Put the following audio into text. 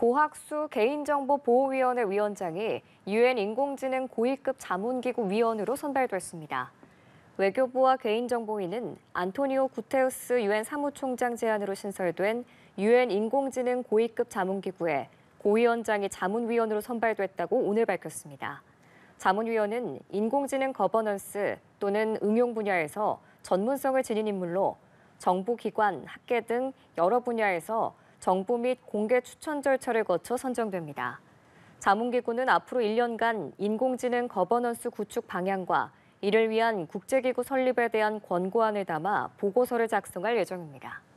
고학수 개인정보보호위원회 위원장이 유엔 인공지능 고위급 자문기구 위원으로 선발됐습니다. 외교부와 개인정보위는 안토니오 구테우스 유엔 사무총장 제안으로 신설된 유엔 인공지능 고위급 자문기구에 고위원장이 자문위원으로 선발됐다고 오늘 밝혔습니다. 자문위원은 인공지능 거버넌스 또는 응용 분야에서 전문성을 지닌 인물로 정부기관, 학계 등 여러 분야에서 정부및 공개 추천 절차를 거쳐 선정됩니다. 자문기구는 앞으로 1년간 인공지능 거버넌스 구축 방향과 이를 위한 국제기구 설립에 대한 권고안을 담아 보고서를 작성할 예정입니다.